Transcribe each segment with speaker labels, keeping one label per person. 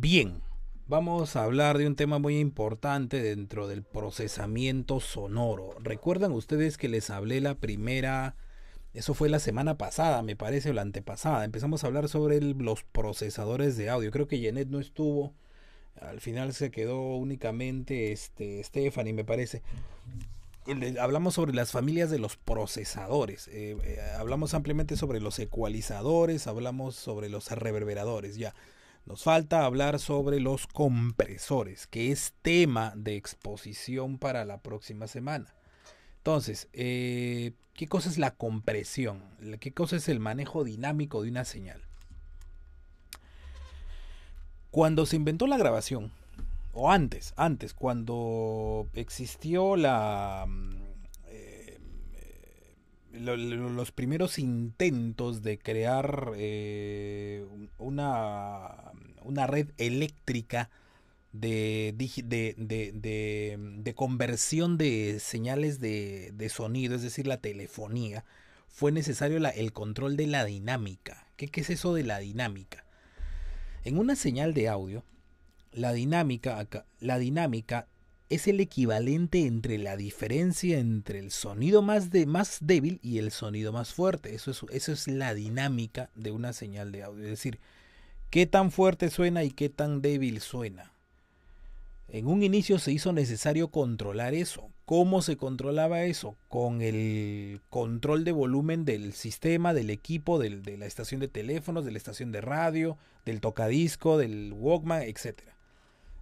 Speaker 1: Bien, vamos a hablar de un tema muy importante dentro del procesamiento sonoro. ¿Recuerdan ustedes que les hablé la primera... Eso fue la semana pasada, me parece, o la antepasada. Empezamos a hablar sobre los procesadores de audio. Creo que Janet no estuvo. Al final se quedó únicamente este, Stephanie, me parece. Hablamos sobre las familias de los procesadores. Eh, eh, hablamos ampliamente sobre los ecualizadores. Hablamos sobre los reverberadores. Ya. Nos falta hablar sobre los compresores, que es tema de exposición para la próxima semana. Entonces, eh, ¿qué cosa es la compresión? ¿Qué cosa es el manejo dinámico de una señal? Cuando se inventó la grabación, o antes, antes, cuando existió la, los primeros intentos de crear eh, una, una red eléctrica de, de, conversión de señales de, sonido, es decir, la telefonía, fue necesario el control de la dinámica. ¿Qué, es eso de la dinámica? En una señal de audio, la dinámica, la dinámica es el equivalente entre la diferencia entre el sonido más, de, más débil y el sonido más fuerte. Eso es, eso es la dinámica de una señal de audio. Es decir, qué tan fuerte suena y qué tan débil suena. En un inicio se hizo necesario controlar eso. ¿Cómo se controlaba eso? Con el control de volumen del sistema, del equipo, de la estación de teléfonos, de la estación de radio, del tocadisco, del Walkman, etc.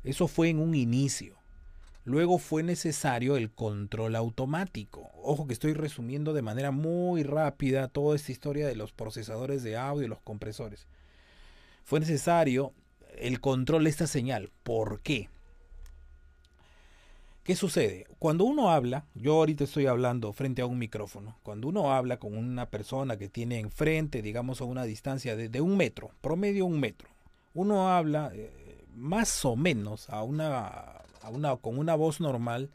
Speaker 1: Eso fue en un inicio. Luego fue necesario el control automático. Ojo que estoy resumiendo de manera muy rápida toda esta historia de los procesadores de audio, y los compresores. Fue necesario el control de esta señal. ¿Por qué? ¿Qué sucede? Cuando uno habla, yo ahorita estoy hablando frente a un micrófono, cuando uno habla con una persona que tiene enfrente, digamos a una distancia de, un metro, promedio un metro, uno habla eh, más o menos a una con una voz normal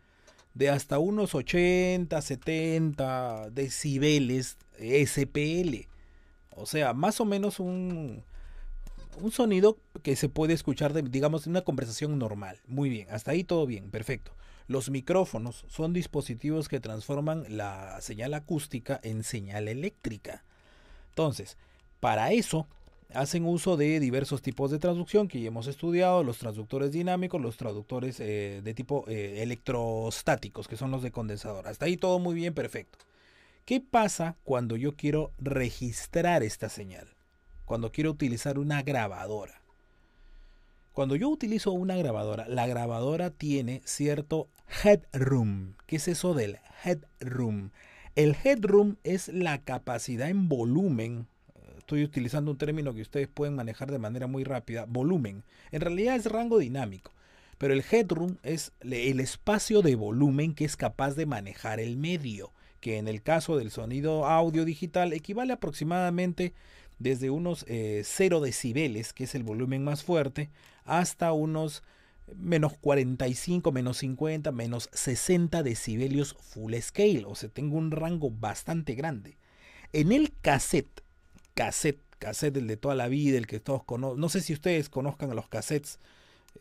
Speaker 1: de hasta unos 80, 70 decibeles SPL. O sea, más o menos un, un sonido que se puede escuchar, digamos, en una conversación normal. Muy bien, hasta ahí todo bien, perfecto. Los micrófonos son dispositivos que transforman la señal acústica en señal eléctrica. Entonces, para eso hacen uso de diversos tipos de transducción que ya hemos estudiado, los transductores dinámicos, los transductores eh, de tipo eh, electrostáticos, que son los de condensador. Hasta ahí todo muy bien, perfecto. ¿Qué pasa cuando yo quiero registrar esta señal? Cuando quiero utilizar una grabadora. Cuando yo utilizo una grabadora, la grabadora tiene cierto headroom. ¿Qué es eso del headroom? El headroom es la capacidad en volumen estoy utilizando un término que ustedes pueden manejar de manera muy rápida, volumen. En realidad es rango dinámico, pero el headroom es el espacio de volumen que es capaz de manejar el medio, que en el caso del sonido audio digital equivale aproximadamente desde unos 0 eh, decibeles, que es el volumen más fuerte, hasta unos eh, menos 45, menos 50, menos 60 decibelios full scale. O sea, tengo un rango bastante grande. En el cassette cassette, cassette el de toda la vida, el que todos conocen. No sé si ustedes conozcan a los cassettes,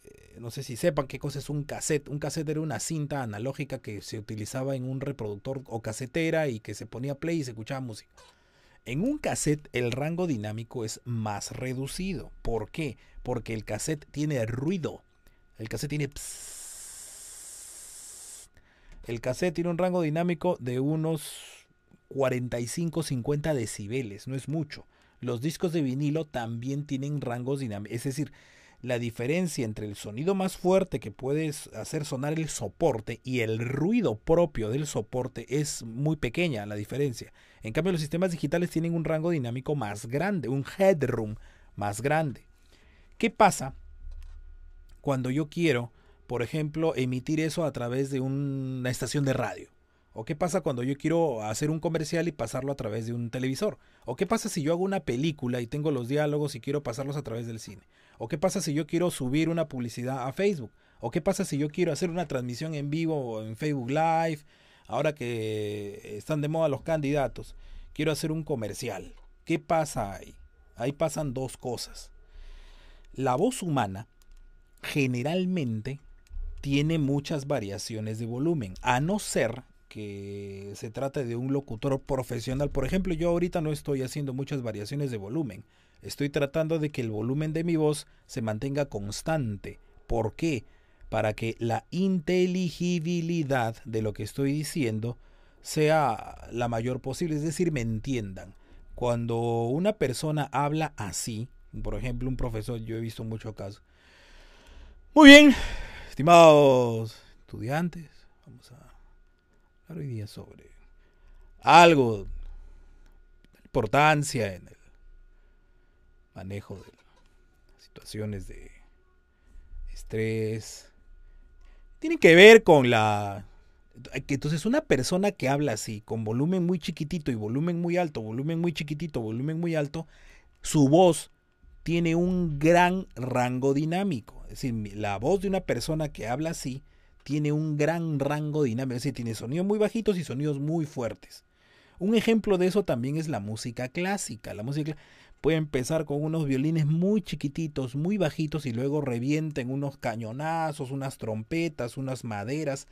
Speaker 1: eh, no sé si sepan qué cosa es un cassette. Un cassette era una cinta analógica que se utilizaba en un reproductor o casetera y que se ponía play y se escuchaba música. En un cassette el rango dinámico es más reducido. ¿Por qué? Porque el cassette tiene ruido. El cassette tiene... El cassette tiene un rango dinámico de unos 45-50 decibeles, no es mucho. Los discos de vinilo también tienen rangos dinámicos, es decir, la diferencia entre el sonido más fuerte que puedes hacer sonar el soporte y el ruido propio del soporte es muy pequeña la diferencia. En cambio, los sistemas digitales tienen un rango dinámico más grande, un headroom más grande. ¿Qué pasa cuando yo quiero, por ejemplo, emitir eso a través de una estación de radio? ¿O qué pasa cuando yo quiero hacer un comercial y pasarlo a través de un televisor? ¿O qué pasa si yo hago una película y tengo los diálogos y quiero pasarlos a través del cine? ¿O qué pasa si yo quiero subir una publicidad a Facebook? ¿O qué pasa si yo quiero hacer una transmisión en vivo en Facebook Live? Ahora que están de moda los candidatos, quiero hacer un comercial. ¿Qué pasa ahí? Ahí pasan dos cosas. La voz humana generalmente tiene muchas variaciones de volumen, a no ser que se trata de un locutor profesional. Por ejemplo, yo ahorita no estoy haciendo muchas variaciones de volumen. Estoy tratando de que el volumen de mi voz se mantenga constante. ¿Por qué? Para que la inteligibilidad de lo que estoy diciendo sea la mayor posible, es decir, me entiendan. Cuando una persona habla así, por ejemplo, un profesor, yo he visto muchos casos. Muy bien, estimados estudiantes, hoy día sobre algo de importancia en el manejo de situaciones de estrés. Tiene que ver con la... Entonces una persona que habla así, con volumen muy chiquitito y volumen muy alto, volumen muy chiquitito, volumen muy alto, su voz tiene un gran rango dinámico. Es decir, la voz de una persona que habla así tiene un gran rango dinámico, es decir, tiene sonidos muy bajitos y sonidos muy fuertes. Un ejemplo de eso también es la música clásica. La música puede empezar con unos violines muy chiquititos, muy bajitos y luego revienten unos cañonazos, unas trompetas, unas maderas,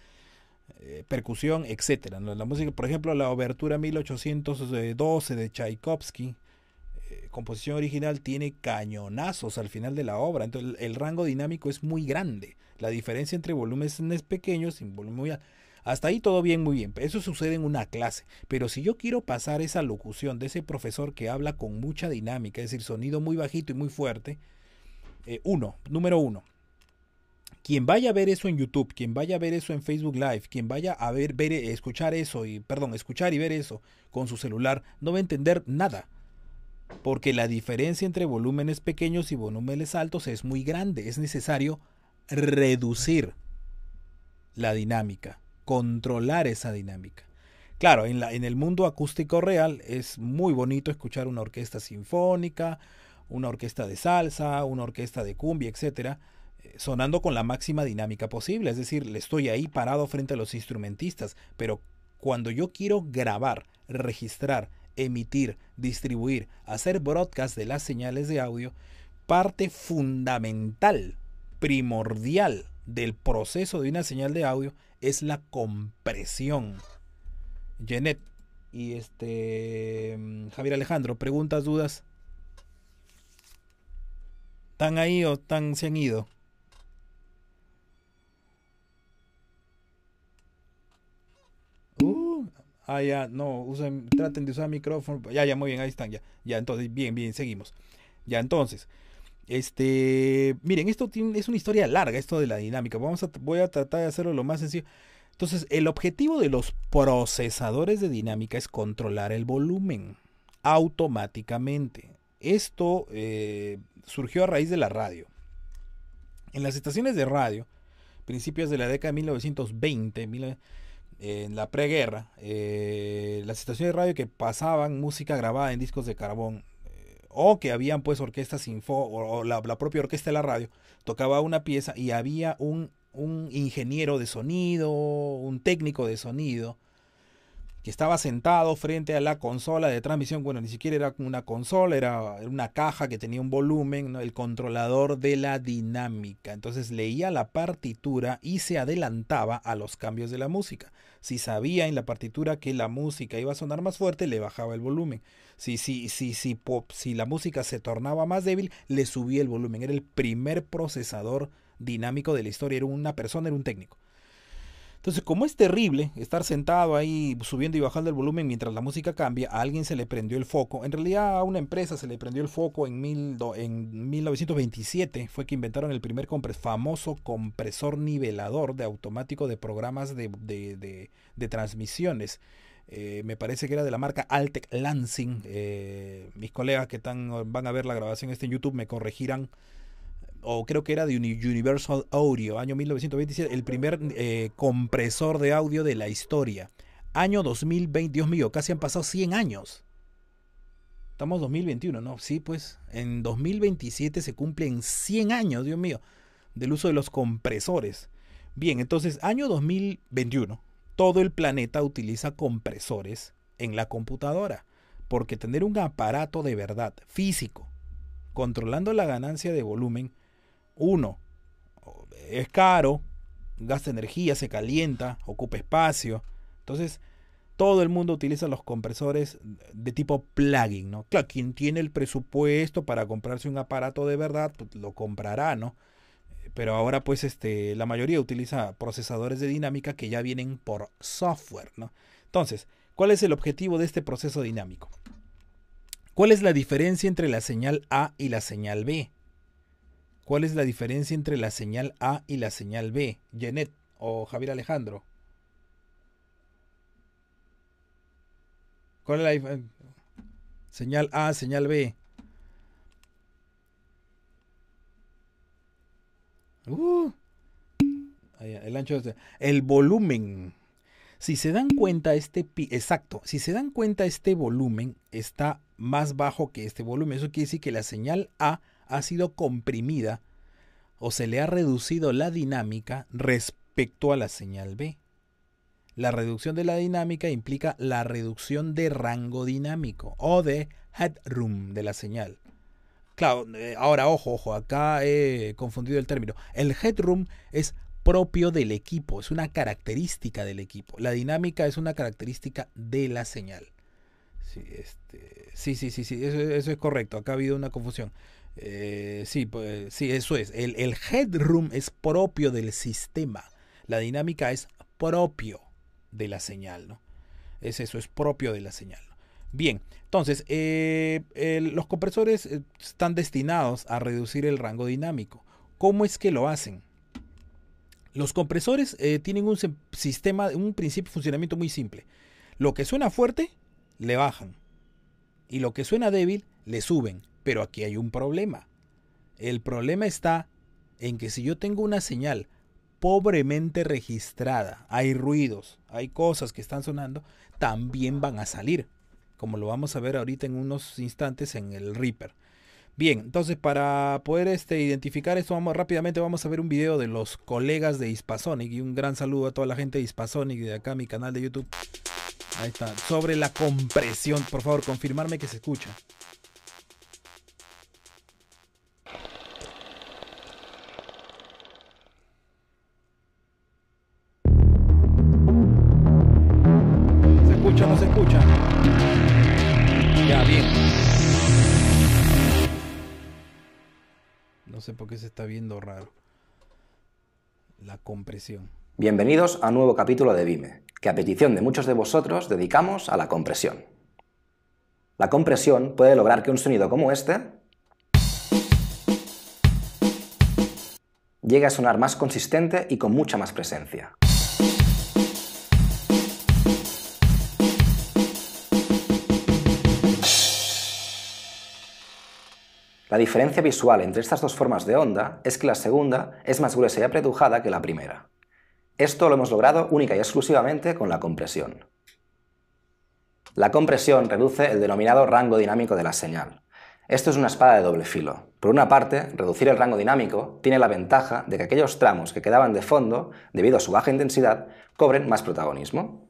Speaker 1: eh, percusión, etc. La música, por ejemplo, la obertura 1812 de Tchaikovsky, eh, composición original, tiene cañonazos al final de la obra. Entonces el rango dinámico es muy grande. La diferencia entre volúmenes pequeños y volumen muy alto. Hasta ahí todo bien, muy bien. Eso sucede en una clase. Pero si yo quiero pasar esa locución de ese profesor que habla con mucha dinámica, es decir, sonido muy bajito y muy fuerte, eh, uno, número uno. Quien vaya a ver eso en YouTube, quien vaya a ver eso en Facebook Live, quien vaya a ver, ver, eh, escuchar eso y, perdón, escuchar y ver eso con su celular, no va a entender nada. Porque la diferencia entre volúmenes pequeños y volúmenes altos es muy grande. Es necesario reducir la dinámica, controlar esa dinámica. Claro, en, el mundo acústico real es muy bonito escuchar una orquesta sinfónica, una orquesta de salsa, una orquesta de cumbia, etcétera, eh, sonando con la máxima dinámica posible. Es decir, le estoy ahí parado frente a los instrumentistas, pero cuando yo quiero grabar, registrar, emitir, distribuir, hacer broadcast de las señales de audio, parte fundamental primordial del proceso de una señal de audio es la compresión. Janet y este mm, Javier Alejandro, preguntas, dudas. ¿Están ahí o están, se han ido? Uh, ah, ya, no, usen, traten de usar micrófono. Ya, ya, muy bien, ahí están, ya. Ya, entonces, bien, bien, seguimos. Ya, entonces, este, miren, esto es una historia larga, esto de la dinámica. Vamos a, voy a tratar de hacerlo lo más sencillo. Entonces, el objetivo de los procesadores de dinámica es controlar el volumen automáticamente. Esto eh, surgió a raíz de la radio. En las estaciones de radio, principios de la década de 1920, en la preguerra, eh, las estaciones de radio que pasaban música grabada en discos de carbón o que habían pues orquestas info o, la, propia orquesta de la radio tocaba una pieza y había un, un ingeniero de sonido, un técnico de sonido estaba sentado frente a la consola de transmisión. Bueno, ni siquiera era una consola, era una caja que tenía un volumen, el controlador de la dinámica. Entonces leía la partitura y se adelantaba a los cambios de la música. Si sabía en la partitura que la música iba a sonar más fuerte, le bajaba el volumen. Si, si, si, si, pop, si la música se tornaba más débil, le subía el volumen. Era el primer procesador dinámico de la historia. Era una persona, era un técnico. Entonces, como es terrible estar sentado ahí subiendo y bajando el volumen mientras la música cambia, a alguien se le prendió el foco. En realidad, a una empresa se le prendió el foco en, 1927. Fue que inventaron el primer famoso compresor nivelador de automático de programas de, transmisiones. Eh, me parece que era de la marca Altec Lansing. Eh, mis colegas que están, van a ver la grabación este en YouTube me corregirán o creo que era de Universal Audio, año 1927, el primer eh, compresor de audio de la historia. Año 2020, Dios mío, casi han pasado 100 años. Estamos 2021, ¿no? Sí, pues en 2027 se cumplen 100 años, Dios mío, del uso de los compresores. Bien, entonces, año 2021, todo el planeta utiliza compresores en la computadora, porque tener un aparato de verdad físico controlando la ganancia de volumen uno, es caro, gasta energía, se calienta, ocupa espacio. Entonces, todo el mundo utiliza los compresores de tipo plugin, ¿no? Claro, quien tiene el presupuesto para comprarse un aparato de verdad, pues, lo comprará, ¿no? Pero ahora, pues, este, la mayoría utiliza procesadores de dinámica que ya vienen por software, ¿no? Entonces, ¿cuál es el objetivo de este proceso dinámico? ¿Cuál es la diferencia entre la señal A y la señal B? ¿Cuál es la diferencia entre la señal A y la señal B? Janet o Javier Alejandro. ¿Cuál es la Señal A, señal B. Uh. el ancho este, El volumen. Si se dan cuenta, este exacto, si se dan cuenta, este volumen está más bajo que este volumen. Eso quiere decir que la señal A ha sido comprimida o se le ha reducido la dinámica respecto a la señal B. La reducción de la dinámica implica la reducción de rango dinámico o de headroom de la señal. Claro, eh, ahora ojo, ojo, acá he confundido el término. El headroom es propio del equipo, es una característica del equipo. La dinámica es una característica de la señal. Sí, este, sí, sí, sí, eso, es correcto. Acá ha habido una confusión. Eh, pues, sí, eso es. El, headroom es propio del sistema. La dinámica es propio de la señal, ¿no? Es eso, es propio de la señal. Bien, entonces, eh, los compresores eh, están destinados a reducir el rango dinámico. ¿Cómo es que lo hacen? Los compresores tienen un sistema, un principio de funcionamiento muy simple. Lo que suena fuerte, le bajan. Y lo que suena débil, le suben. Pero aquí hay un problema. El problema está en que si yo tengo una señal pobremente registrada, hay ruidos, hay cosas que están sonando, también van a salir, como lo vamos a ver ahorita en unos instantes en el Reaper. Bien, entonces para poder este, identificar esto, vamos, rápidamente vamos a ver un video de los colegas de Hispasonic y un gran saludo a toda la gente de Hispasonic de acá mi canal de YouTube. Ahí está, sobre la compresión, por favor, confirmarme que se escucha. que se está viendo raro. La compresión.
Speaker 2: Bienvenidos a un nuevo capítulo de Vime, que a petición de muchos de vosotros dedicamos a la compresión. La compresión puede lograr que un sonido como este llegue a sonar más consistente y con mucha más presencia. La diferencia visual entre estas dos formas de onda es que la segunda es más gruesa y apretujada que la primera. Esto lo hemos logrado única y exclusivamente con la compresión. La compresión reduce el denominado rango dinámico de la señal. Esto es una espada de doble filo. Por una parte, reducir el rango dinámico tiene la ventaja de que aquellos tramos que quedaban de fondo, debido a su baja intensidad, cobren más protagonismo.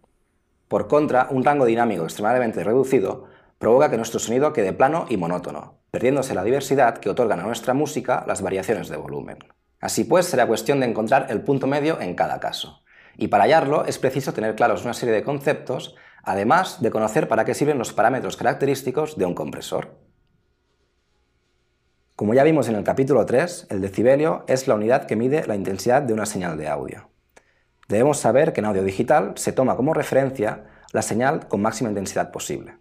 Speaker 2: Por contra, un rango dinámico extremadamente reducido provoca que nuestro sonido quede plano y monótono, perdiéndose la diversidad que otorgan a nuestra música las variaciones de volumen. Así pues, será cuestión de encontrar el punto medio en cada caso. Y para hallarlo es preciso tener claros una serie de conceptos, además de conocer para qué sirven los parámetros característicos de un compresor. Como ya vimos en el capítulo 3, el decibelio es la unidad que mide la intensidad de una señal de audio. Debemos saber que en audio digital se toma como referencia la señal con máxima intensidad posible.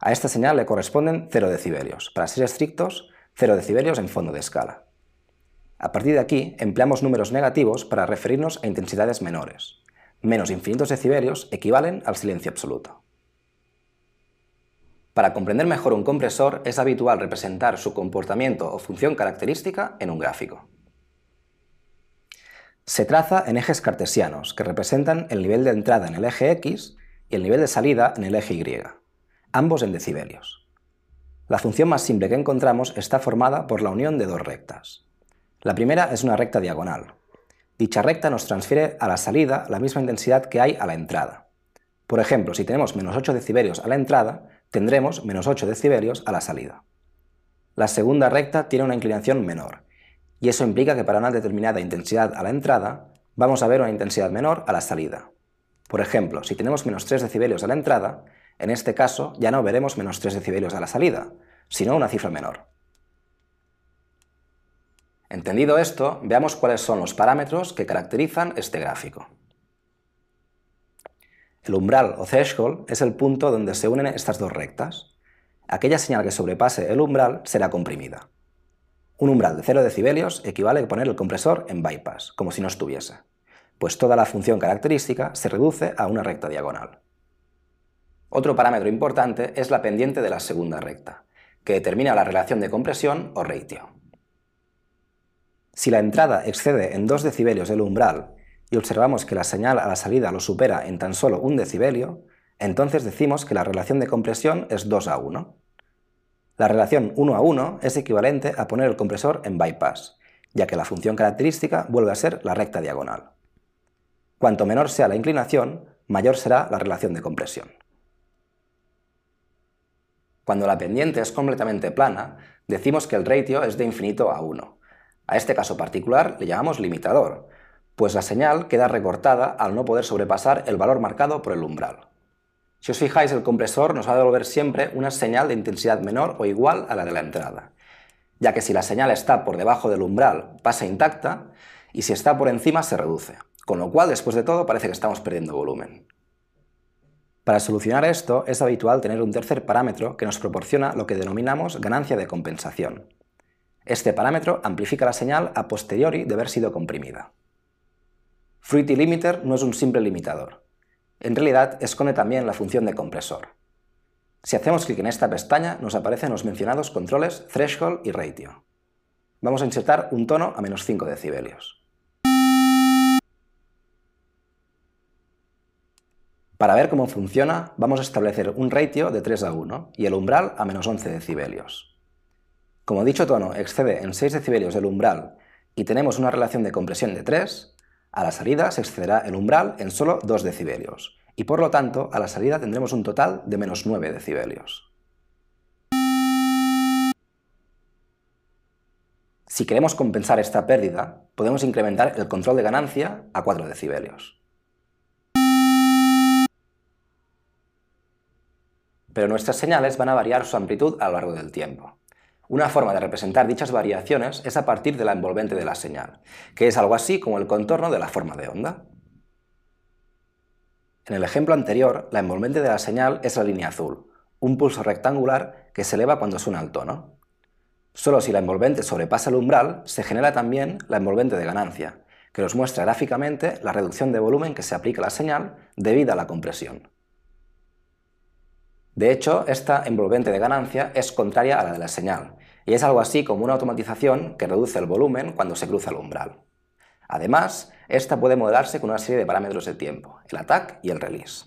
Speaker 2: A esta señal le corresponden 0 decibelios. Para ser estrictos, 0 decibelios en fondo de escala. A partir de aquí, empleamos números negativos para referirnos a intensidades menores. Menos infinitos decibelios equivalen al silencio absoluto. Para comprender mejor un compresor, es habitual representar su comportamiento o función característica en un gráfico. Se traza en ejes cartesianos, que representan el nivel de entrada en el eje X y el nivel de salida en el eje Y ambos en decibelios. La función más simple que encontramos está formada por la unión de dos rectas. La primera es una recta diagonal. Dicha recta nos transfiere a la salida la misma intensidad que hay a la entrada. Por ejemplo, si tenemos menos 8 decibelios a la entrada, tendremos menos 8 decibelios a la salida. La segunda recta tiene una inclinación menor, y eso implica que para una determinada intensidad a la entrada, vamos a ver una intensidad menor a la salida. Por ejemplo, si tenemos menos 3 decibelios a la entrada, en este caso, ya no veremos menos 3 decibelios a la salida, sino una cifra menor. Entendido esto, veamos cuáles son los parámetros que caracterizan este gráfico. El umbral o threshold es el punto donde se unen estas dos rectas. Aquella señal que sobrepase el umbral será comprimida. Un umbral de 0 decibelios equivale a poner el compresor en bypass, como si no estuviese, pues toda la función característica se reduce a una recta diagonal. Otro parámetro importante es la pendiente de la segunda recta, que determina la relación de compresión o ratio. Si la entrada excede en 2 decibelios el umbral y observamos que la señal a la salida lo supera en tan solo 1 decibelio, entonces decimos que la relación de compresión es 2 a 1. La relación 1 a 1 es equivalente a poner el compresor en bypass, ya que la función característica vuelve a ser la recta diagonal. Cuanto menor sea la inclinación, mayor será la relación de compresión. Cuando la pendiente es completamente plana, decimos que el ratio es de infinito a 1. A este caso particular le llamamos limitador, pues la señal queda recortada al no poder sobrepasar el valor marcado por el umbral. Si os fijáis, el compresor nos va a devolver siempre una señal de intensidad menor o igual a la de la entrada, ya que si la señal está por debajo del umbral pasa intacta y si está por encima se reduce, con lo cual después de todo parece que estamos perdiendo volumen. Para solucionar esto es habitual tener un tercer parámetro que nos proporciona lo que denominamos ganancia de compensación. Este parámetro amplifica la señal a posteriori de haber sido comprimida. Fruity Limiter no es un simple limitador. En realidad esconde también la función de compresor. Si hacemos clic en esta pestaña nos aparecen los mencionados controles Threshold y Ratio. Vamos a insertar un tono a menos 5 decibelios. Para ver cómo funciona, vamos a establecer un ratio de 3 a 1 y el umbral a menos 11 decibelios. Como dicho tono excede en 6 decibelios el umbral y tenemos una relación de compresión de 3, a la salida se excederá el umbral en solo 2 decibelios y por lo tanto a la salida tendremos un total de menos 9 decibelios. Si queremos compensar esta pérdida, podemos incrementar el control de ganancia a 4 decibelios. pero nuestras señales van a variar su amplitud a lo largo del tiempo. Una forma de representar dichas variaciones es a partir de la envolvente de la señal, que es algo así como el contorno de la forma de onda. En el ejemplo anterior, la envolvente de la señal es la línea azul, un pulso rectangular que se eleva cuando suena el tono. Solo si la envolvente sobrepasa el umbral, se genera también la envolvente de ganancia, que nos muestra gráficamente la reducción de volumen que se aplica a la señal debido a la compresión. De hecho, esta envolvente de ganancia es contraria a la de la señal, y es algo así como una automatización que reduce el volumen cuando se cruza el umbral. Además, esta puede modelarse con una serie de parámetros de tiempo, el attack y el release.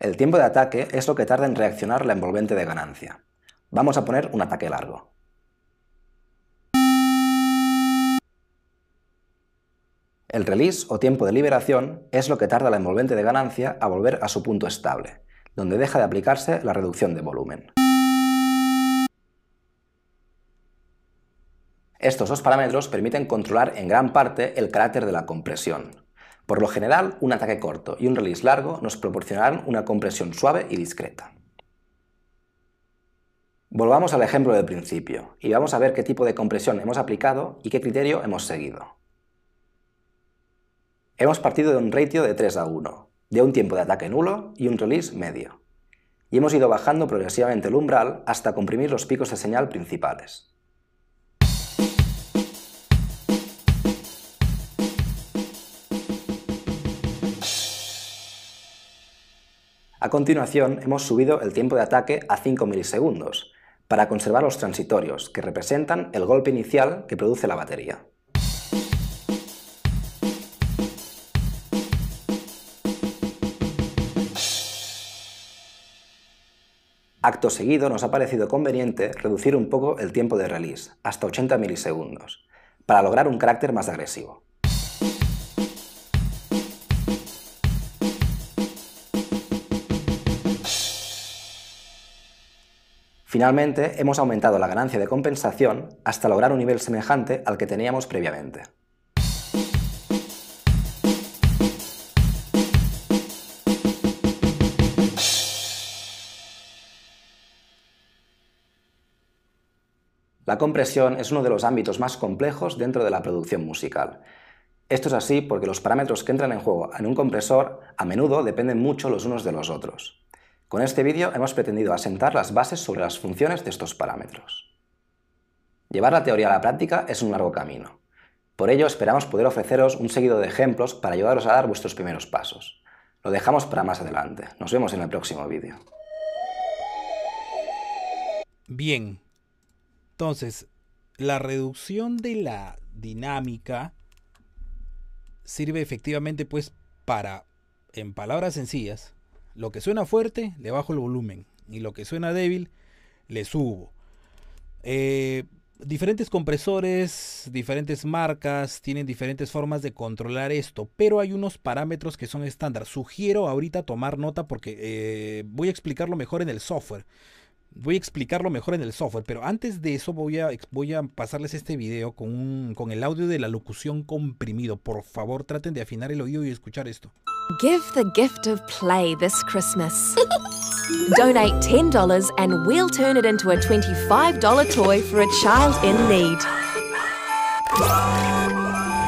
Speaker 2: El tiempo de ataque es lo que tarda en reaccionar la envolvente de ganancia. Vamos a poner un ataque largo. El release o tiempo de liberación es lo que tarda la envolvente de ganancia a volver a su punto estable, donde deja de aplicarse la reducción de volumen. Estos dos parámetros permiten controlar en gran parte el carácter de la compresión. Por lo general, un ataque corto y un release largo nos proporcionarán una compresión suave y discreta. Volvamos al ejemplo del principio y vamos a ver qué tipo de compresión hemos aplicado y qué criterio hemos seguido. Hemos partido de un ratio de 3 a 1, de un tiempo de ataque nulo y un release medio. Y hemos ido bajando progresivamente el umbral hasta comprimir los picos de señal principales. A continuación, hemos subido el tiempo de ataque a 5 milisegundos, para conservar los transitorios, que representan el golpe inicial que produce la batería. Acto seguido, nos ha parecido conveniente reducir un poco el tiempo de release, hasta 80 milisegundos, para lograr un carácter más agresivo. Finalmente, hemos aumentado la ganancia de compensación hasta lograr un nivel semejante al que teníamos previamente. La compresión es uno de los ámbitos más complejos dentro de la producción musical. Esto es así porque los parámetros que entran en juego en un compresor a menudo dependen mucho los unos de los otros. Con este vídeo hemos pretendido asentar las bases sobre las funciones de estos parámetros. Llevar la teoría a la práctica es un largo camino. Por ello esperamos poder ofreceros un seguido de ejemplos para ayudaros a dar vuestros primeros pasos. Lo dejamos para más adelante. Nos vemos en el próximo vídeo.
Speaker 1: Bien, entonces, la reducción de la dinámica sirve efectivamente pues para, en palabras sencillas, lo que suena fuerte le bajo el volumen y lo que suena débil le subo. Eh, diferentes compresores, diferentes marcas tienen diferentes formas de controlar esto, pero hay unos parámetros que son estándar. Sugiero ahorita tomar nota porque eh, voy a explicarlo mejor en el software voy a explicarlo mejor en el software, pero antes de eso voy a, voy a pasarles este video con, con el audio de la locución comprimido. Por favor, traten de afinar el oído y escuchar esto.
Speaker 2: Give the gift of play this Christmas. Donate $10 and we'll turn it into a $25 toy for a child in need.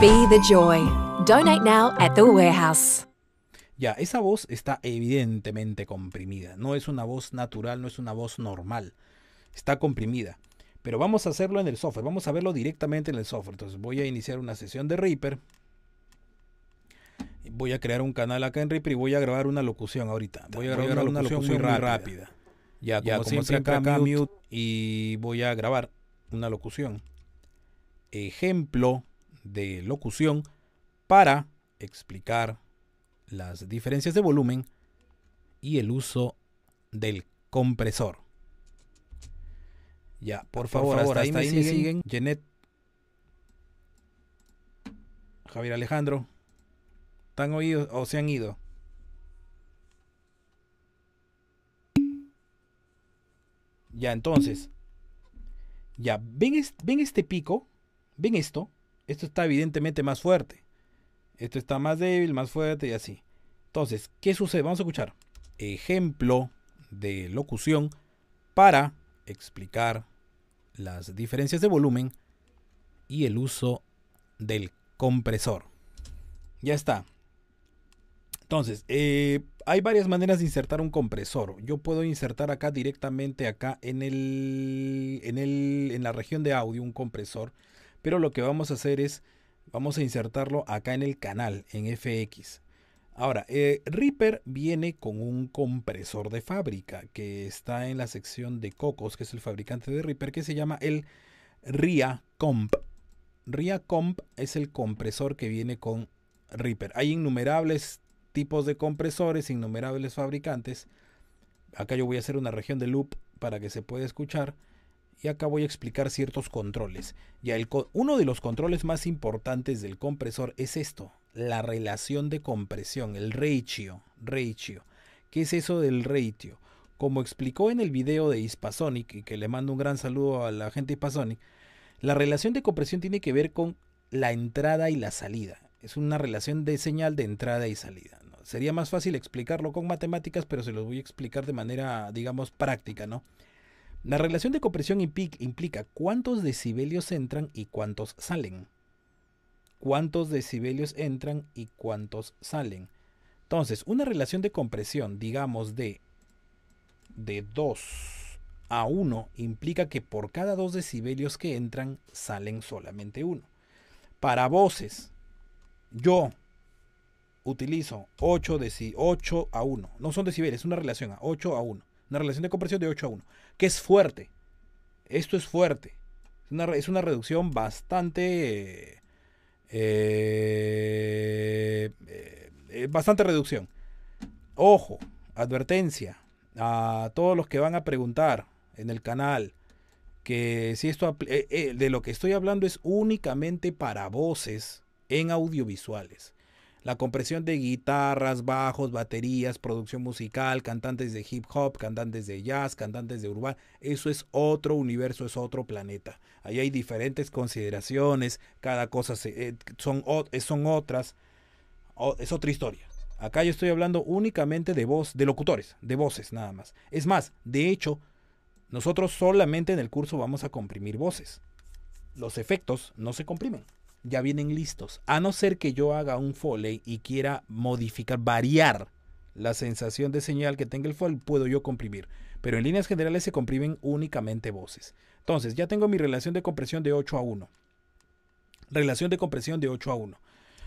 Speaker 2: Be the joy. Donate now at the warehouse.
Speaker 1: Ya, esa voz está evidentemente comprimida. No es una voz natural, no es una voz normal. Está comprimida. Pero vamos a hacerlo en el software. Vamos a verlo directamente en el software. Entonces voy a iniciar una sesión de Reaper. Voy a crear un canal acá en Reaper y voy a grabar una locución ahorita. Voy a grabar, una, locución, muy, rápida. Ya, como, acá, mute y voy a grabar una locución. Ejemplo de locución para explicar las diferencias de volumen y el uso del compresor. Ya, por, favor, ahora hasta, ahí, me, siguen. Janet Javier Alejandro, ¿están oídos o se han ido? Ya, entonces. Ya, ven, ven este pico. Ven esto. Esto está evidentemente más fuerte. Esto está más débil, más fuerte y así. Entonces, ¿qué sucede? Vamos a escuchar ejemplo de locución para explicar las diferencias de volumen y el uso del compresor. Ya está. Entonces, eh, hay varias maneras de insertar un compresor. Yo puedo insertar acá directamente acá en, el, en la región de audio un compresor. Pero lo que vamos a hacer es Vamos a insertarlo acá en el canal, en FX. Ahora, eh, Reaper viene con un compresor de fábrica que está en la sección de Cocos, que es el fabricante de Reaper, que se llama el RIA Comp. RIA Comp es el compresor que viene con Reaper. Hay innumerables tipos de compresores, innumerables fabricantes. Acá yo voy a hacer una región de loop para que se pueda escuchar y acá voy a explicar ciertos controles. Ya uno de los controles más importantes del compresor es esto, la relación de compresión, el ratio, ratio. ¿Qué es eso del ratio? Como explicó en el video de Hispasonic, y que le mando un gran saludo a la gente Hispasonic, la relación de compresión tiene que ver con la entrada y la salida. Es una relación de señal de entrada y salida. ¿no? Sería más fácil explicarlo con matemáticas, pero se los voy a explicar de manera, digamos, práctica, ¿no? La relación de compresión implica cuántos decibelios entran y cuántos salen. Cuántos decibelios entran y cuántos salen. Entonces, una relación de compresión, digamos, de, de 2 a 1 implica que por cada 2 decibelios que entran, salen solamente 1. Para voces, yo utilizo 8, 8 a 1. No son decibelios, es una relación a 8 a 1. Una relación de compresión de 8 a 1 que es fuerte. Esto es fuerte. Es una, reducción bastante... Eh, eh, bastante reducción. Ojo, advertencia a todos los que van a preguntar en el canal que si esto eh, de lo que estoy hablando es únicamente para voces en audiovisuales. La compresión de guitarras, bajos, baterías, producción musical, cantantes de hip hop, cantantes de jazz, cantantes de Urban, eso es otro universo, es otro planeta. Ahí hay diferentes consideraciones, cada cosa eh, son, eh, son otras, es otra historia. Acá yo estoy hablando únicamente de voz, de locutores, de voces nada más. Es más, de hecho, nosotros solamente en el curso vamos a comprimir voces. Los efectos no se comprimen ya vienen listos. A no ser que yo haga un foley y quiera modificar, variar la sensación de señal que tenga el foley, puedo yo comprimir. Pero en líneas generales se comprimen únicamente voces. Entonces, ya tengo mi relación de compresión de 8 a 1. Relación de compresión de 8 a 1.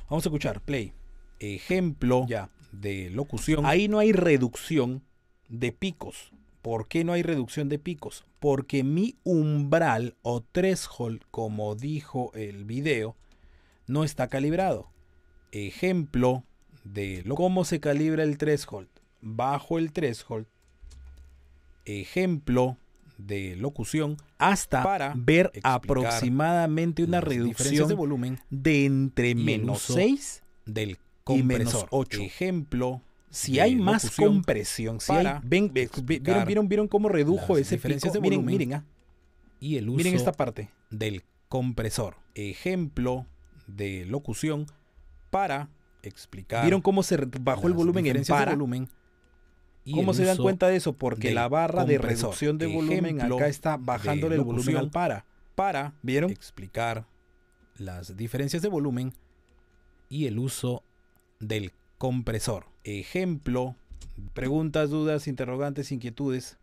Speaker 1: Vamos a escuchar, play. Ejemplo ya de locución. Ahí no hay reducción de picos. ¿Por qué no hay reducción de picos? Porque mi umbral o threshold, como dijo el video, no está calibrado. Ejemplo de lo, cómo se calibra el threshold. Bajo el threshold. Ejemplo de locución hasta para ver aproximadamente una reducción de volumen de entre menos 6 del compresor. 8. Ejemplo si hay más compresión, si vieron, cómo redujo ese diferencia de volumen miren, miren, ah. y el uso miren esta parte del compresor. Ejemplo de locución para explicar. Vieron cómo se bajó el volumen en para. Volumen ¿Cómo se dan cuenta de eso? Porque la barra de reducción de volumen acá está bajando el volumen al para. Para, ¿vieron? Explicar las diferencias de volumen y el uso del compresor. Ejemplo, preguntas, dudas, interrogantes, inquietudes.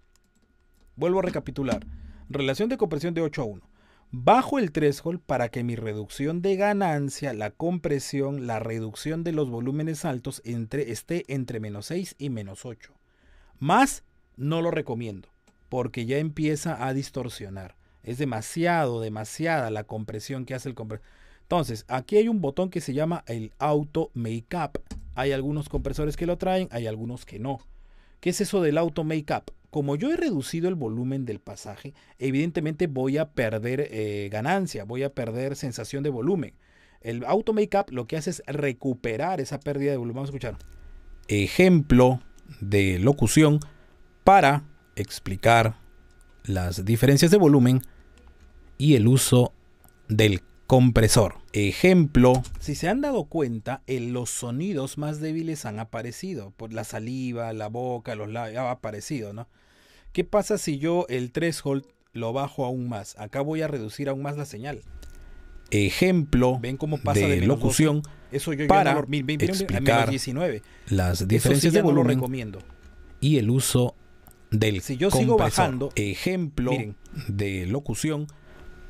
Speaker 1: Vuelvo a recapitular. Relación de compresión de 8 a 1. Bajo el threshold para que mi reducción de ganancia, la compresión, la reducción de los volúmenes altos entre, esté entre menos 6 y menos 8. Más no lo recomiendo porque ya empieza a distorsionar. Es demasiado, demasiada la compresión que hace el compresor. Entonces, aquí hay un botón que se llama el Auto Makeup hay algunos compresores que lo traen, hay algunos que no. ¿Qué es eso del auto make-up? Como yo he reducido el volumen del pasaje, evidentemente voy a perder eh, ganancia, voy a perder sensación de volumen. El auto make-up lo que hace es recuperar esa pérdida de volumen. Vamos a escuchar. Ejemplo de locución para explicar las diferencias de volumen y el uso del compresor. Ejemplo, si se han dado cuenta, en los sonidos más débiles han aparecido. Por la saliva, la boca, los labios, ha aparecido, ¿no? ¿Qué pasa si yo el threshold lo bajo aún más? Acá voy a reducir aún más la señal. Ejemplo ¿Ven cómo pasa de, locución Eso para explicar las diferencias de volumen recomiendo. y el uso del si yo sigo bajando ejemplo de locución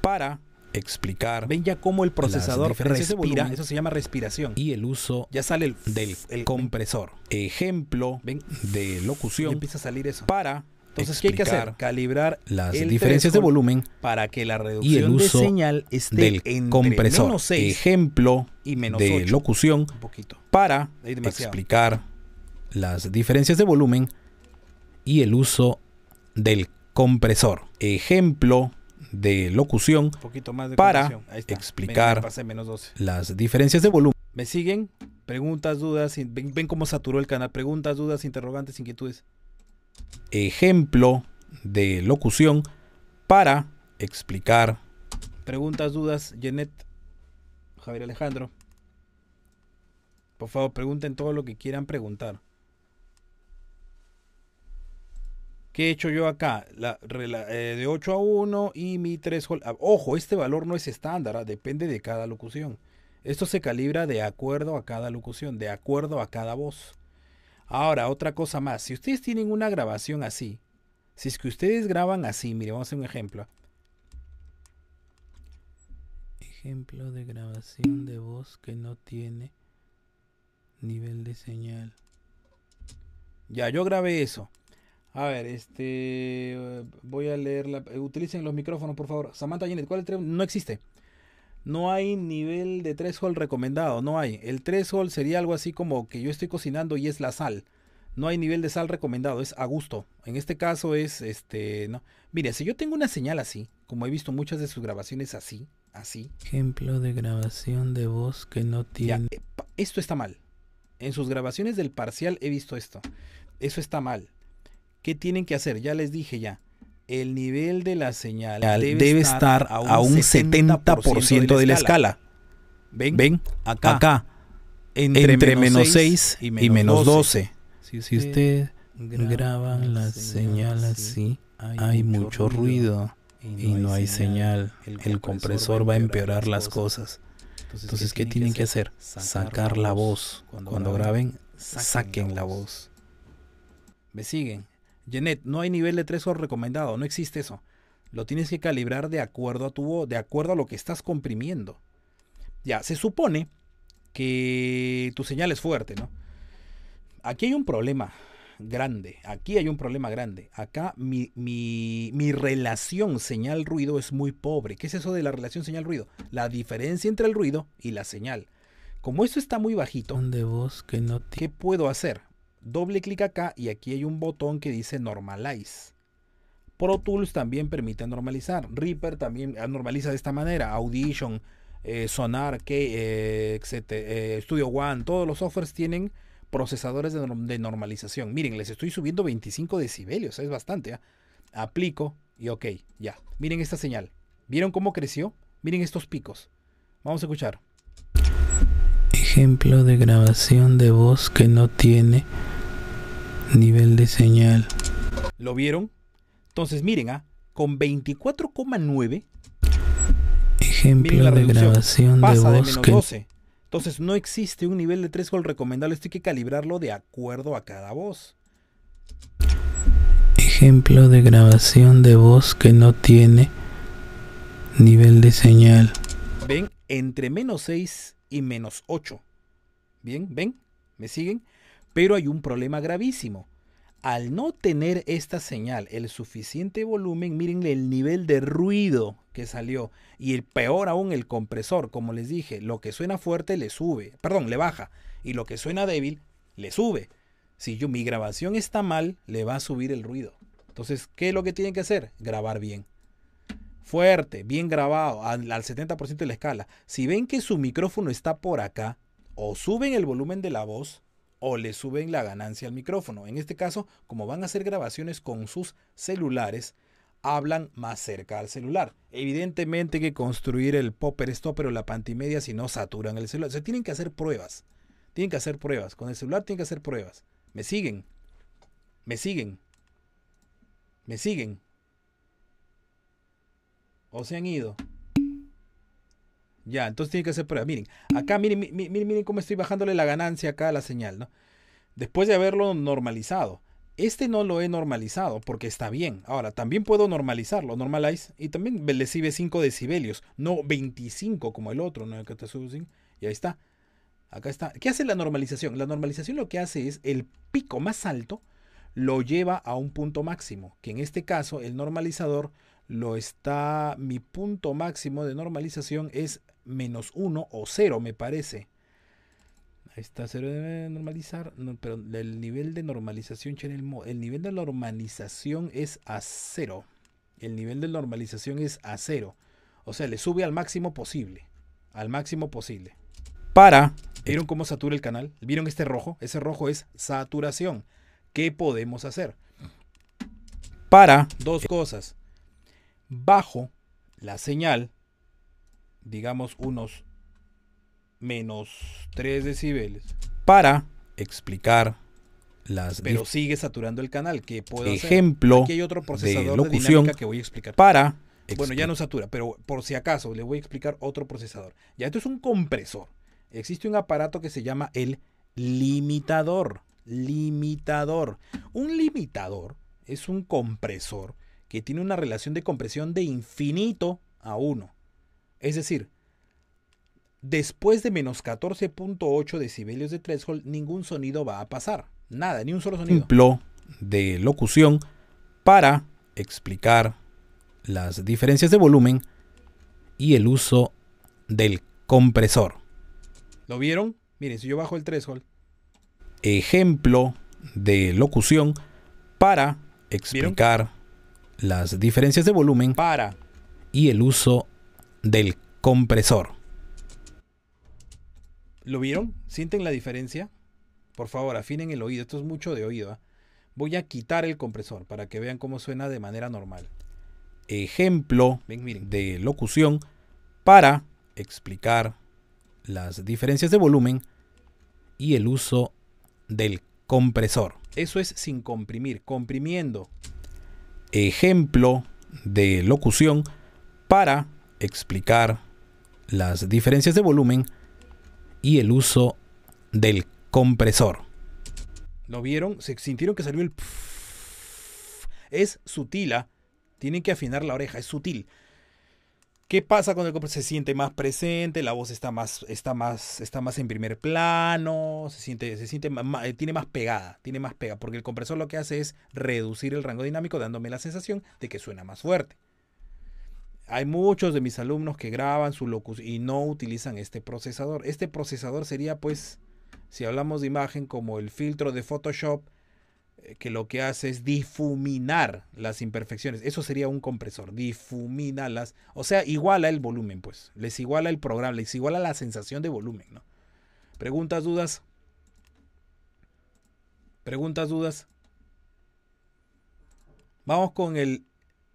Speaker 1: para explicar. Ven ya cómo el procesador respira, eso se llama respiración. Y el uso ya sale del el compresor. Ejemplo de locución. empieza a salir eso. Para entonces, ¿qué hay que hacer? Calibrar las diferencias de volumen para que la reducción el de señal esté del compresor. Menos 6 ejemplo de locución Un poquito. para explicar las diferencias de volumen y el uso del compresor. Ejemplo de locución para explicar las diferencias de volumen. ¿Me siguen? Preguntas, dudas, ven, cómo saturó el canal. Preguntas, dudas, interrogantes, inquietudes. Ejemplo de locución para explicar. Preguntas, dudas, Janet Javier Alejandro. Por favor, pregunten todo lo que quieran preguntar. ¿Qué he hecho yo acá? La, eh, de 8 a 1 y mi 3 ah, Ojo, este valor no es estándar, ah, depende de cada locución. Esto se calibra de acuerdo a cada locución, de acuerdo a cada voz. Ahora, otra cosa más. Si ustedes tienen una grabación así, si es que ustedes graban así, mire, vamos a hacer un ejemplo. Ejemplo de grabación de voz que no tiene nivel de señal. Ya, yo grabé eso. A ver, este. Eh, voy a leer la. Eh, utilicen los micrófonos, por favor. Samantha Janet, ¿cuál es el No existe. No hay nivel de tres sol recomendado, no hay. El tres sol sería algo así como que yo estoy cocinando y es la sal. No hay nivel de sal recomendado, es a gusto. En este caso es este, no. Mire, si yo tengo una señal así, como he visto muchas de sus grabaciones así, así. Ejemplo de grabación de voz que no tiene. Eh, esto está mal. En sus grabaciones del parcial he visto esto. Eso está mal. ¿Qué tienen que hacer? Ya les dije ya. El nivel de la señal debe, estar, a un 70%, de la escala. Ven, acá. Entre, menos 6 y menos, 12. Si si usted graba la señal así, hay mucho ruido y no hay señal. El compresor va a empeorar las cosas. Entonces, ¿qué tienen que hacer? Sacar la voz. Cuando graben, saquen la voz. ¿Me siguen? Jeanette, no hay nivel de o recomendado, no existe eso. Lo tienes que calibrar de acuerdo a tu de acuerdo a lo que estás comprimiendo. Ya, se supone que tu señal es fuerte, ¿no? Aquí hay un problema grande, aquí hay un problema grande. Acá mi, mi, relación señal-ruido es muy pobre. ¿Qué es eso de la relación señal-ruido? La diferencia entre el ruido y la señal. Como esto está muy bajito, ¿qué puedo hacer? Doble clic acá y aquí hay un botón que dice Normalize. Pro Tools también permite normalizar. Reaper también ah, normaliza de esta manera. Audition, eh, Sonar, eh, eh, Studio One, todos los softwares tienen procesadores de, de, normalización. Miren, les estoy subiendo 25 decibelios, es bastante. ¿ah? Aplico y ok, ya. Miren esta señal. ¿Vieron cómo creció? Miren estos picos. Vamos a escuchar ejemplo de grabación de voz que no tiene nivel de señal. ¿Lo vieron? Entonces miren, ¿ah? con 24,9. Ejemplo de grabación de voz de que... 12. Entonces no existe un nivel de 3 gol recomendable, esto hay que calibrarlo de acuerdo a cada voz. Ejemplo de grabación de voz que no tiene nivel de señal. Ven, entre menos 6 y menos 8. Bien, ven, me siguen. Pero hay un problema gravísimo. Al no tener esta señal, el suficiente volumen, miren el nivel de ruido que salió. Y el peor aún, el compresor, como les dije, lo que suena fuerte le sube, perdón, le baja. Y lo que suena débil, le sube. Si yo, mi grabación está mal, le va a subir el ruido. Entonces, ¿qué es lo que tienen que hacer? Grabar bien. Fuerte, bien grabado, al 70% de la escala. Si ven que su micrófono está por acá, o suben el volumen de la voz o le suben la ganancia al micrófono. En este caso, como van a hacer grabaciones con sus celulares, hablan más cerca al celular. Evidentemente que construir el popper stopper o la media si no saturan el celular. O sea, tienen que hacer pruebas. Tienen que hacer pruebas. Con el celular tienen que hacer pruebas. Me siguen. Me siguen. Me siguen. O se han ido. Ya, entonces tiene que hacer prueba. Miren, acá miren, miren, miren cómo estoy bajándole la ganancia acá a la señal, ¿no? Después de haberlo normalizado. Este no lo he normalizado porque está bien. Ahora, también puedo normalizarlo, normalize, y también le sirve 5 decibelios, no 25 como el otro, ¿no? Y ahí está. Acá está. ¿Qué hace la normalización? La normalización lo que hace es el pico más alto lo lleva a un punto máximo, que en este caso el normalizador lo está, mi punto máximo de normalización es menos 1 o 0, me parece. Ahí está, 0 de normalizar. pero el nivel de normalización, el nivel de normalización es a 0. El nivel de normalización es a 0. O sea, le sube al máximo posible. Al máximo posible. Para. ¿Vieron cómo satura el canal? ¿Vieron este rojo? Ese rojo es saturación. ¿Qué podemos hacer? Para. Dos cosas. Bajo la señal digamos, unos menos 3 decibeles para explicar las pero sigue saturando el canal que puedo ejemplo Aquí hay otro procesador de locución que voy a explicar para bueno ya no satura pero por si acaso le voy a explicar otro procesador ya esto es un compresor existe un aparato que se llama el limitador limitador un limitador es un compresor que tiene una relación de compresión de infinito a uno es decir, después de menos 14.8 decibelios de threshold, ningún sonido va a pasar. Nada, ni un solo sonido. Ejemplo de locución para explicar las diferencias de volumen y el uso del compresor. ¿Lo vieron? Miren, si yo bajo el threshold. Ejemplo de locución para explicar las diferencias de volumen para y el uso del compresor. ¿Lo vieron? ¿Sienten la diferencia? Por favor, afinen el oído. Esto es mucho de oído. ¿ah? Voy a quitar el compresor para que vean cómo suena de manera normal. Ejemplo de locución para explicar las diferencias de volumen y el uso del compresor. Eso es sin comprimir, comprimiendo. Ejemplo de locución para explicar las diferencias de volumen y el uso del compresor. ¿Lo vieron? ¿Se sintieron que salió el... Es sutil. ¿ah? Tienen que afinar la oreja, es sutil. ¿Qué pasa cuando el compresor se siente más presente? La voz está más, está más, está más en primer plano, se siente, se siente más, tiene más pegada, tiene más pega, porque el compresor lo que hace es reducir el rango dinámico, dándome la sensación de que suena más fuerte. Hay muchos de mis alumnos que graban su locus y no utilizan este procesador. Este procesador sería pues, si hablamos de imagen, como el filtro de Photoshop, eh, que lo que hace es difuminar las imperfecciones. Eso sería un compresor, las, O sea, iguala el volumen, pues. Les iguala el programa, les iguala la sensación de volumen, ¿no? Preguntas, dudas. Preguntas, dudas. Vamos con el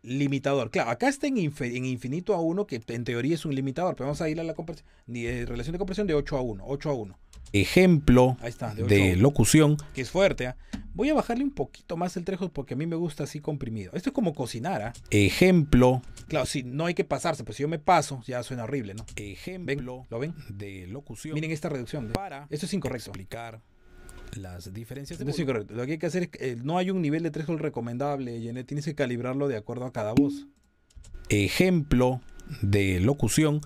Speaker 1: limitador. Claro, acá está en, infinito a 1, que en teoría es un limitador, pero vamos a ir a la compresión, relación de compresión de 8 a 1, 8 a 1. Ejemplo de, locución. Que es fuerte, ¿ah? Voy a bajarle un poquito más el trejo porque a mí me gusta así comprimido. Esto es como cocinar, ¿ah? Ejemplo. Claro, si no hay que pasarse, pues si yo me paso, ya suena horrible, ¿no? Ejemplo. ¿Lo ven? De locución. Miren esta reducción. Para. Esto es incorrecto. Explicar las diferencias de Lo que hay que hacer es que eh, no hay un nivel de threshold recomendable, Jenet. Tienes que calibrarlo de acuerdo a cada voz. Ejemplo de locución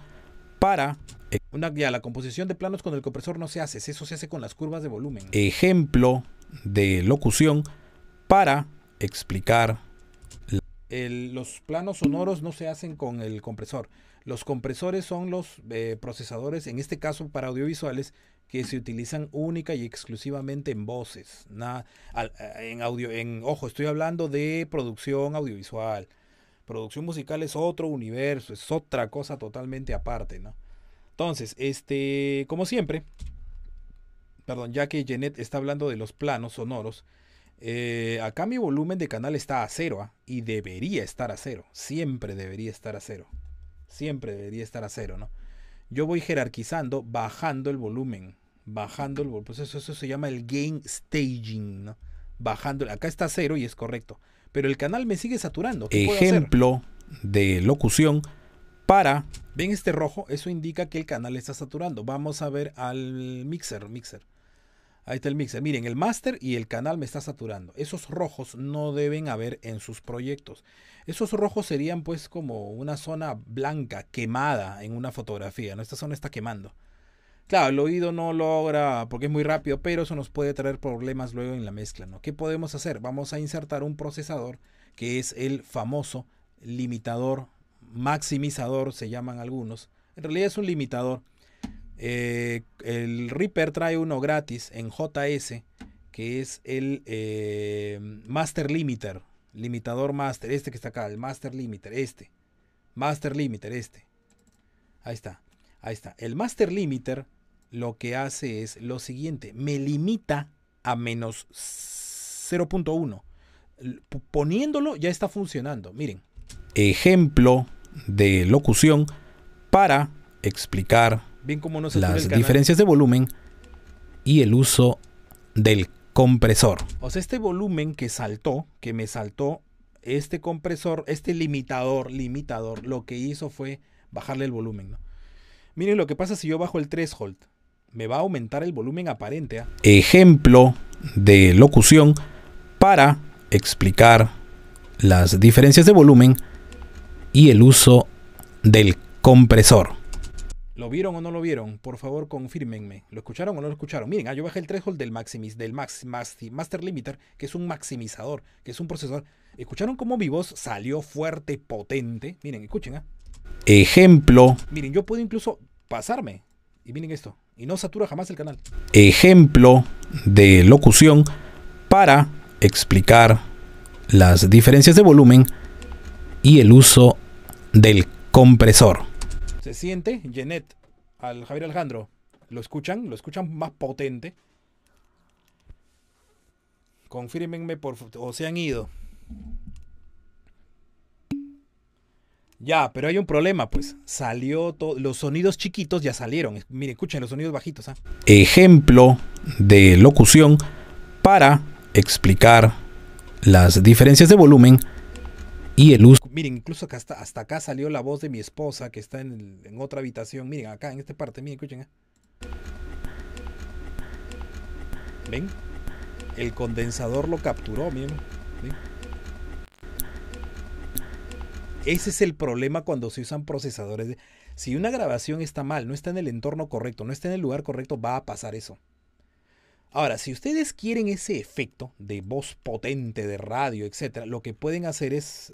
Speaker 1: para eh, una, ya, la composición de planos con el compresor no se hace, eso se hace con las curvas de volumen. Ejemplo de locución para explicar los planos sonoros no se hacen con el compresor. Los compresores son los eh, procesadores, en este caso para audiovisuales, que se utilizan única y exclusivamente en voces, eh, en audio, en ojo, estoy hablando de producción audiovisual. Producción musical es otro universo, es otra cosa totalmente aparte, ¿no? Entonces, este, como siempre, perdón, ya que Janet está hablando de los planos sonoros, eh, acá mi volumen de canal está a cero ¿ah? y debería estar a cero, siempre debería estar a cero, siempre debería estar a cero, ¿no? yo voy jerarquizando, bajando el volumen, bajando el volumen. Pues eso, se llama el gain staging, Bajando, acá está cero y es correcto, pero el canal me sigue saturando. Ejemplo de locución para... ¿Ven este rojo? Eso indica que el canal está saturando. Vamos a ver al mixer, mixer. Ahí está el mixer. Miren, el master y el canal me está saturando. Esos rojos no deben haber en sus proyectos. Esos rojos serían pues como una zona blanca quemada en una fotografía. ¿no? Esta zona está quemando. Claro, el oído no logra porque es muy rápido, pero eso nos puede traer problemas luego en la mezcla. ¿no? ¿Qué podemos hacer? Vamos a insertar un procesador que es el famoso limitador, maximizador, se llaman algunos. En realidad es un limitador eh, el Reaper trae uno gratis en JS, que es el eh, Master Limiter, limitador Master, este que está acá, el Master Limiter, este. Master Limiter, este. Ahí está, ahí está. El Master Limiter lo que hace es lo siguiente, me limita a menos 0.1. Poniéndolo ya está funcionando. Miren, ejemplo de locución para explicar las diferencias de volumen y el uso del compresor. O sea, este volumen que saltó, que me saltó, este compresor, este limitador, limitador, lo que hizo fue bajarle el volumen. Miren lo que pasa si yo bajo el threshold. Me va a aumentar el volumen aparente. ¿ah? Ejemplo de locución para explicar las diferencias de volumen y el uso del compresor. ¿Lo vieron o no lo vieron? Por favor, confírmenme. ¿Lo escucharon o no lo escucharon? Miren, ah, yo bajé el threshold del del max, Master Limiter, que es un maximizador, que es un procesador. ¿Escucharon cómo mi voz salió fuerte, potente? Miren, escuchen, ah. Ejemplo. Miren, yo puedo incluso pasarme. Y miren esto. Y no satura jamás el canal. Ejemplo de locución para explicar las diferencias de volumen y el uso del compresor. Se siente Jenet al Javier Alejandro. ¿Lo escuchan? ¿Lo escuchan más potente? Confírmenme por o se han ido. Ya, pero hay un problema, pues. Salió todo. Los sonidos chiquitos ya salieron. Miren, escuchen los sonidos bajitos. ¿ah? Ejemplo de locución para explicar las diferencias de volumen y el uso. Miren, incluso hasta, acá salió la voz de mi esposa que está en, otra habitación. Miren, acá en esta parte, miren, escuchen. ¿eh? ¿Ven? El condensador lo capturó, miren. Ese es el problema cuando se usan procesadores. Si una grabación está mal, no está en el entorno correcto, no está en el lugar correcto, va a pasar eso. Ahora, si ustedes quieren ese efecto de voz potente, de radio, etc., lo que pueden hacer es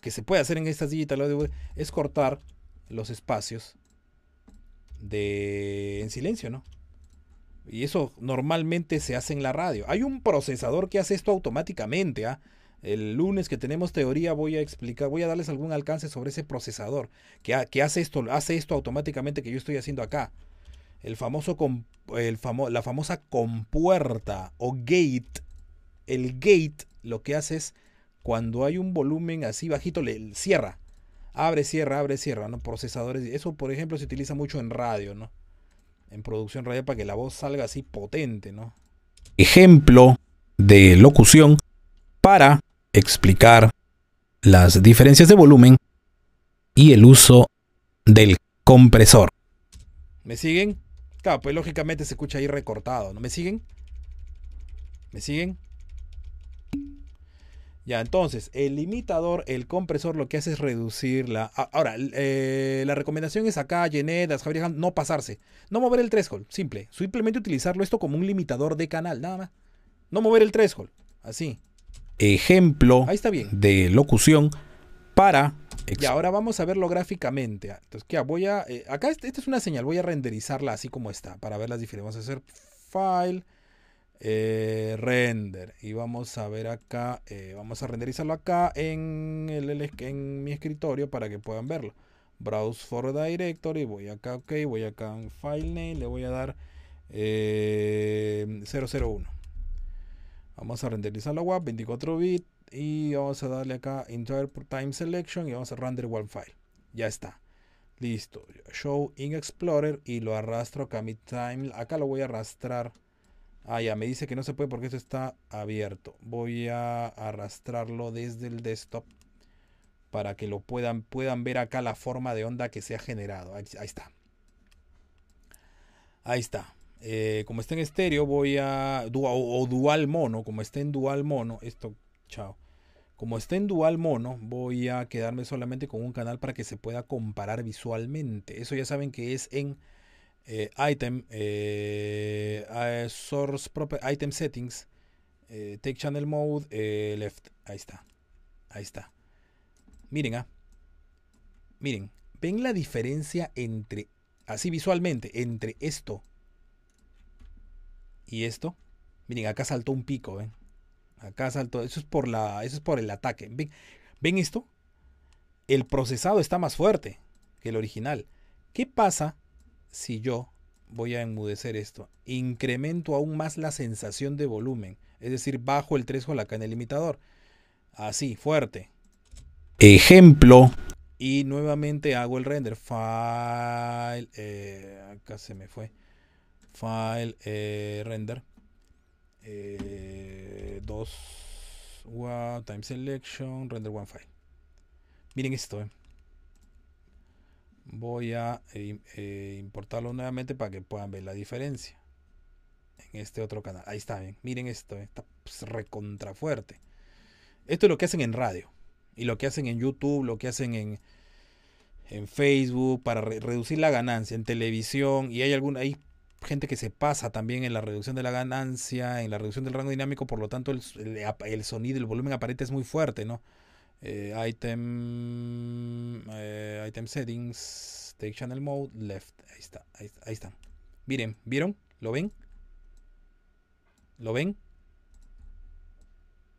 Speaker 1: que se puede hacer en estas digital es cortar los espacios de en silencio, ¿no? Y eso normalmente se hace en la radio. Hay un procesador que hace esto automáticamente. ¿ah? El lunes que tenemos teoría voy a explicar, voy a darles algún alcance sobre ese procesador que, hace, esto, hace esto automáticamente que yo estoy haciendo acá. El famoso, el la famosa compuerta o gate. El gate lo que hace es cuando hay un volumen así bajito, le cierra. Abre, cierra, abre, cierra, ¿no? Procesadores. Eso, por ejemplo, se utiliza mucho en radio, ¿no? En producción radio para que la voz salga así potente, ¿no? Ejemplo de locución para explicar las diferencias de volumen y el uso del compresor. ¿Me siguen? Claro, pues lógicamente se escucha ahí recortado, ¿no? ¿Me siguen? ¿Me siguen? Ya, entonces, el limitador, el compresor, lo que hace es reducirla. Ahora, eh, la recomendación es acá, Genedas, Javier, no pasarse. No mover el threshold, simple. Simplemente utilizarlo esto como un limitador de canal, nada más. No mover el threshold, así. Ejemplo Ahí está bien. de locución para... Y ahora vamos a verlo gráficamente. Ah, entonces, Voy a... Eh, acá este, esta es una señal, voy a renderizarla así como está, para ver las diferencias. Vamos a hacer file, eh, render y vamos a ver acá eh, vamos a renderizarlo acá en, el, en mi escritorio para que puedan verlo browse for directory voy acá ok voy acá en file name le voy a dar 001 eh, vamos a renderizar la web 24 bit y vamos a darle acá entire time selection y vamos a render one file ya está listo show in explorer y lo arrastro acá mi time acá lo voy a arrastrar Ah, ya, me dice que no se puede porque esto está abierto. Voy a arrastrarlo desde el desktop para que lo puedan, puedan ver acá la forma de onda que se ha generado. Ahí, está. Ahí está. Eh, como está en estéreo, voy a. o, dual mono. Como está en dual mono. Esto, chao. Como está en dual mono, voy a quedarme solamente con un canal para que se pueda comparar visualmente. Eso ya saben que es en eh, item, eh, eh, source proper, item settings, take channel mode, left. Ahí está. Ahí está. Miren, ah. Miren, ven la diferencia entre, así visualmente, entre esto y esto. Miren, acá saltó un pico, Acá saltó, eso es por la, eso es por el ataque. Ven, ven esto. El procesado está más fuerte que el original. ¿Qué pasa si yo voy a enmudecer esto, incremento aún más la sensación de volumen, es decir, bajo el 3 threshold acá en el limitador. Así, fuerte. Ejemplo. Y nuevamente hago el render. File. Eh, acá se me fue. File eh, render. 2. Eh, time selection. Render one file. Miren esto voy a eh, eh, importarlo nuevamente para que puedan ver la diferencia en este otro canal ahí está bien miren esto eh, está pues, recontra fuerte esto es lo que hacen en radio y lo que hacen en YouTube lo que hacen en en Facebook para reducir la ganancia en televisión y hay alguna hay gente que se pasa también en la reducción de la ganancia en la reducción del rango dinámico por lo tanto el, el, el sonido el volumen aparente es muy fuerte no eh, item, eh, item settings, take channel mode, left. Ahí está, ahí, está. Miren, ¿vieron? ¿Lo ven? ¿Lo ven?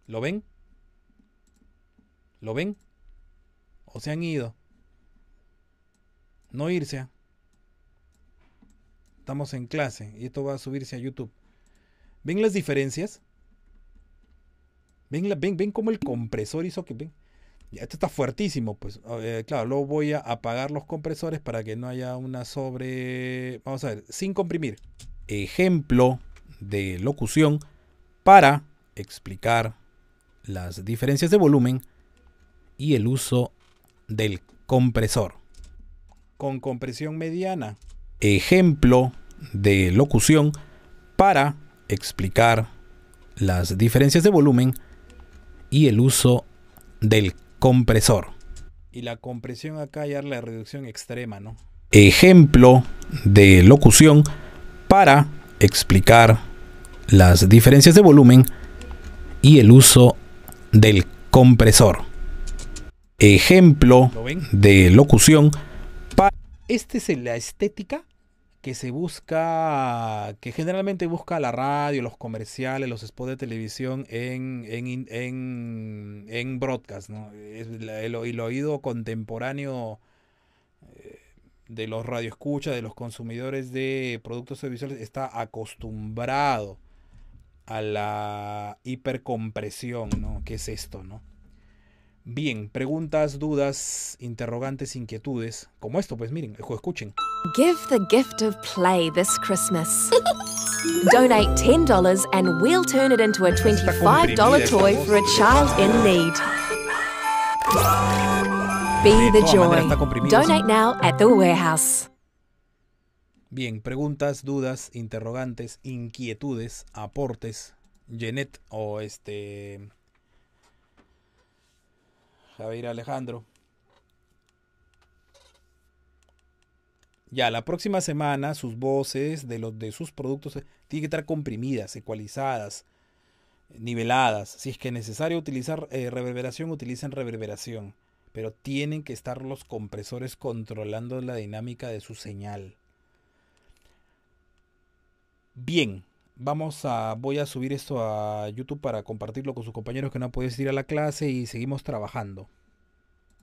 Speaker 1: ¿Lo ven? ¿Lo ven? ¿O se han ido? No irse. Estamos en clase y esto va a subirse a YouTube. ¿Ven las diferencias? ¿Ven, la, ven, ven cómo el compresor hizo que... Ven, esto está fuertísimo, pues. claro, luego voy a apagar los compresores para que no haya una sobre. Vamos a ver, sin comprimir. Ejemplo de locución para explicar las diferencias de volumen y el uso del compresor. Con compresión mediana. Ejemplo de locución para explicar las diferencias de volumen y el uso del compresor. Y la compresión acá ya es la reducción extrema, ¿no? Ejemplo de locución para explicar las diferencias de volumen y el uso del compresor. Ejemplo de locución para... ¿Este es la estética? que se busca, que generalmente busca la radio, los comerciales, los spots de televisión en, en, en, broadcast, ¿no? el, oído contemporáneo eh, de los radioescuchas, de los consumidores de productos audiovisuales, está acostumbrado a la hipercompresión, ¿no? ¿Qué es esto, no? Bien, preguntas, dudas, interrogantes, inquietudes, como esto, pues miren, escuchen.
Speaker 2: Give the gift of play this Christmas. Donate $10 and we'll turn it into a $25 toy for a child in need.
Speaker 1: Be the joy. Donate now at the warehouse. Bien, preguntas, dudas, interrogantes, inquietudes, aportes. Jeanette o este. Javier Alejandro. Ya, la próxima semana sus voces de los de sus productos eh, tienen que estar comprimidas, ecualizadas, niveladas. Si es que es necesario utilizar eh, reverberación, utilicen reverberación. Pero tienen que estar los compresores controlando la dinámica de su señal. Bien, vamos a. Voy a subir esto a YouTube para compartirlo con sus compañeros que no puedes ir a la clase y seguimos trabajando.